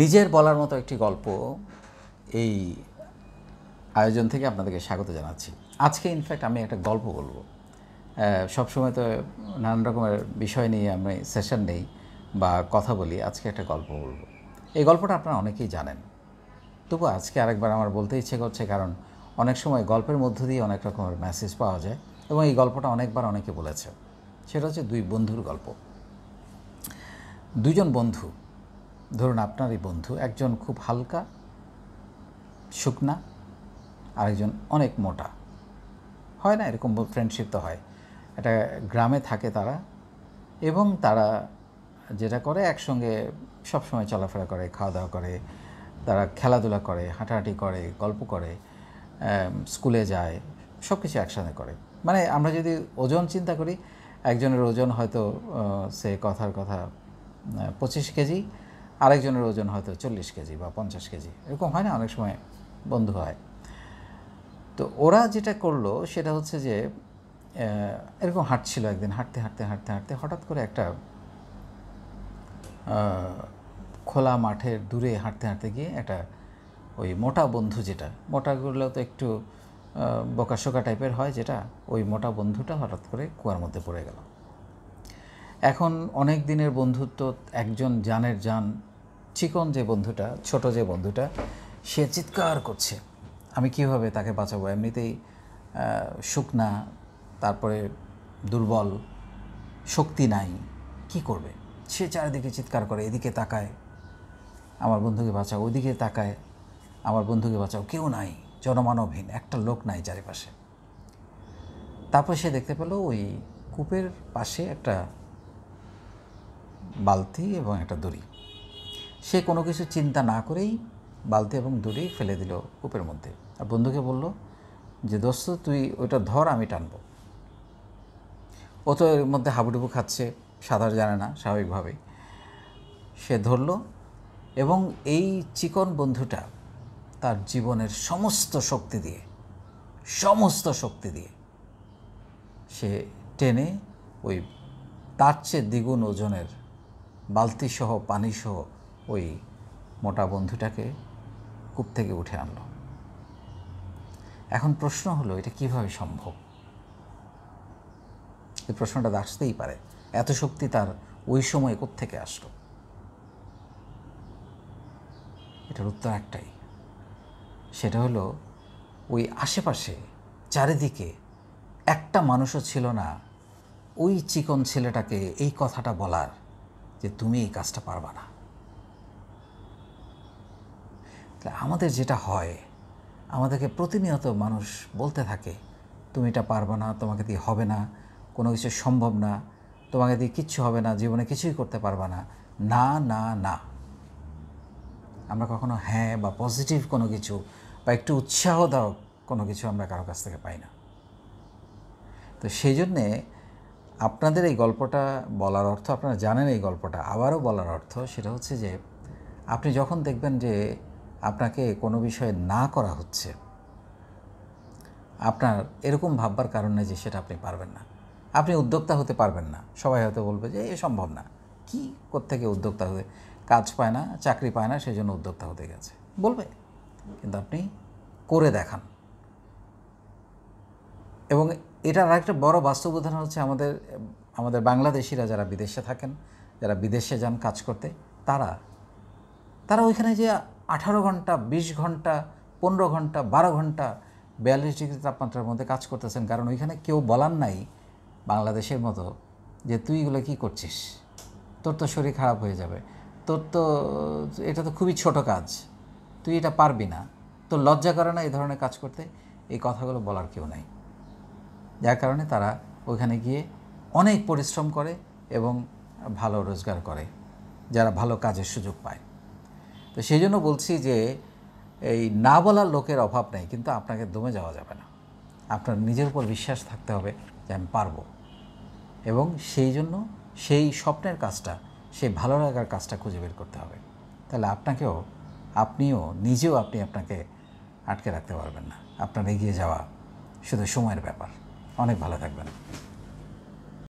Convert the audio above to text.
নিজের বলার মতো একটি গল্প এই আয়োজন থেকে আপনাদেরকে স্বাগত জানাচ্ছি আজকে ইনফ্যাক্ট আমি একটা গল্প বলবো সবসময় তো নানান রকমের বিষয় নিয়ে আমি সেশন নেই বা কথা বলি আজকে একটা গল্প বলবো এই গল্পটা আপনারা অনেকেই জানেন তবু আজকে আরেকবার আমার বলতে ইচ্ছে করছে কারণ অনেক সময় গল্পের মধ্য দিয়ে অনেক রকমের মেসেজ পাওয়া যায় এবং এই গল্পটা অনেকবার অনেকে বলেছে সেটা হচ্ছে দুই বন্ধুর গল্প দুজন বন্ধু ধরুন আপনারই বন্ধু একজন খুব হালকা শুকনা আরেকজন অনেক মোটা হয় না এরকম ফ্রেন্ডশিপ তো হয় এটা গ্রামে থাকে তারা এবং তারা যেটা করে একসঙ্গে সবসময় চলাফেরা করে খাওয়া দাওয়া করে তারা খেলাধুলা করে হাঁটাহাঁটি করে গল্প করে স্কুলে যায় সব কিছু একসাথে করে মানে আমরা যদি ওজন চিন্তা করি একজনের ওজন হয়তো সে কথার কথা পঁচিশ কেজি আরেকজনের ওজন হয়তো চল্লিশ কেজি বা পঞ্চাশ কেজি এরকম হয় না অনেক সময় বন্ধু হয় তো ওরা যেটা করলো সেটা হচ্ছে যে এরকম হাঁটছিল একদিন হাঁটতে হাঁটতে হাঁটতে হাঁটতে হঠাৎ করে একটা খোলা মাঠের দূরে হাঁটতে হাঁটতে গিয়ে একটা ওই মোটা বন্ধু যেটা মোটাগুলো তো একটু বকাশোকা টাইপের হয় যেটা ওই মোটা বন্ধুটা হঠাৎ করে কুয়ার মধ্যে পড়ে গেল এখন অনেক দিনের বন্ধুত্ব একজন জানের যান চিকন যে বন্ধুটা ছোট যে বন্ধুটা সে চিৎকার করছে আমি কিভাবে তাকে বাঁচাবো এমনিতেই শুকনা তারপরে দুর্বল শক্তি নাই কি করবে সে চারিদিকে চিৎকার করে এদিকে তাকায় আমার বন্ধুকে বাঁচাও ওদিকে তাকায় আমার বন্ধুকে বাঁচাও কেউ নাই জনমানবহীন একটা লোক নাই চারিপাশে তারপর সে দেখতে পেলো ওই কূপের পাশে একটা বালতি এবং একটা দড়ি সে কোনো কিছু চিন্তা না করেই বালতি এবং দড়ি ফেলে দিল কূপের মধ্যে আর বন্ধুকে বলল যে দোস্ত তুই ওইটা ধর আমি টানবো ও তো এর মধ্যে হাবুডুবু খাচ্ছে সাঁতার জানে না স্বাভাবিকভাবেই সে ধরল এবং এই চিকন বন্ধুটা তার জীবনের সমস্ত শক্তি দিয়ে সমস্ত শক্তি দিয়ে সে টেনে ওই তার চেয়ে দ্বিগুণ ওজনের বালতিসহ পানিসহ ওই মোটা বন্ধুটাকে কূপ থেকে উঠে আনল এখন প্রশ্ন হলো এটা কিভাবে সম্ভব এই প্রশ্নটা আসতেই পারে এত শক্তি তার ওই সময় থেকে আসলো এটার উত্তর একটাই সেটা হলো ওই আশেপাশে চারিদিকে একটা মানুষও ছিল না ওই চিকন ছেলেটাকে এই কথাটা বলার যে তুমি এই কাজটা পারবা না তাহলে আমাদের যেটা হয় আমাদেরকে প্রতিনিয়ত মানুষ বলতে থাকে তুমি এটা পারবে না তোমাকে দিয়ে হবে না কোনো কিছু সম্ভব না তোমাকে দিয়ে কিচ্ছু হবে না জীবনে কিছুই করতে পারবা না না না না আমরা কখনো হ্যাঁ বা পজিটিভ কোনো কিছু বা একটু উৎসাহদায়ক কোনো কিছু আমরা কারো কাছ থেকে পাই না তো সেই জন্যে আপনাদের এই গল্পটা বলার অর্থ আপনারা জানেন এই গল্পটা আবারও বলার অর্থ সেটা হচ্ছে যে আপনি যখন দেখবেন যে আপনাকে কোনো বিষয়ে না করা হচ্ছে আপনার এরকম ভাববার কারণে যে সেটা আপনি পারবেন না আপনি উদ্যোক্তা হতে পারবেন না সবাই হয়তো বলবে যে এ সম্ভব না কি কোথেকে উদ্যোক্তা হতে কাজ পায় না চাকরি পায় না সেই জন্য উদ্যোক্তা হতে গেছে বলবে কিন্তু আপনি করে দেখান এবং এটার আরেকটা বড় বাস্তব উদাহরণ হচ্ছে আমাদের আমাদের বাংলাদেশিরা যারা বিদেশে থাকেন যারা বিদেশে যান কাজ করতে তারা তারা ওইখানে যে আঠারো ঘন্টা ২০ ঘন্টা পনেরো ঘন্টা বারো ঘন্টা বিয়াল্লিশ ডিগ্রি তাপমাত্রার মধ্যে কাজ করতেছেন কারণ ওইখানে কেউ বলার নাই বাংলাদেশের মতো যে তুই এগুলো কী করছিস তোর তো শরীর খারাপ হয়ে যাবে তোর তো এটা তো খুবই ছোট কাজ তুই এটা পারবি না তোর লজ্জা করে না এই ধরনের কাজ করতে এই কথাগুলো বলার কেউ নাই যার কারণে তারা ওইখানে গিয়ে অনেক পরিশ্রম করে এবং ভালো রোজগার করে যারা ভালো কাজের সুযোগ পায় তো সেই জন্য বলছি যে এই না বলার লোকের অভাব নেই কিন্তু আপনাকে দমে যাওয়া যাবে না আপনার নিজের উপর বিশ্বাস থাকতে হবে যে আমি পারবো এবং সেই জন্য সেই স্বপ্নের কাজটা সেই ভালো লাগার কাজটা খুঁজে বের করতে হবে তাহলে আপনাকেও আপনিও নিজেও আপনি আপনাকে আটকে রাখতে পারবেন না আপনার এগিয়ে যাওয়া শুধু সময়ের ব্যাপার অনেক ভালো থাকবেন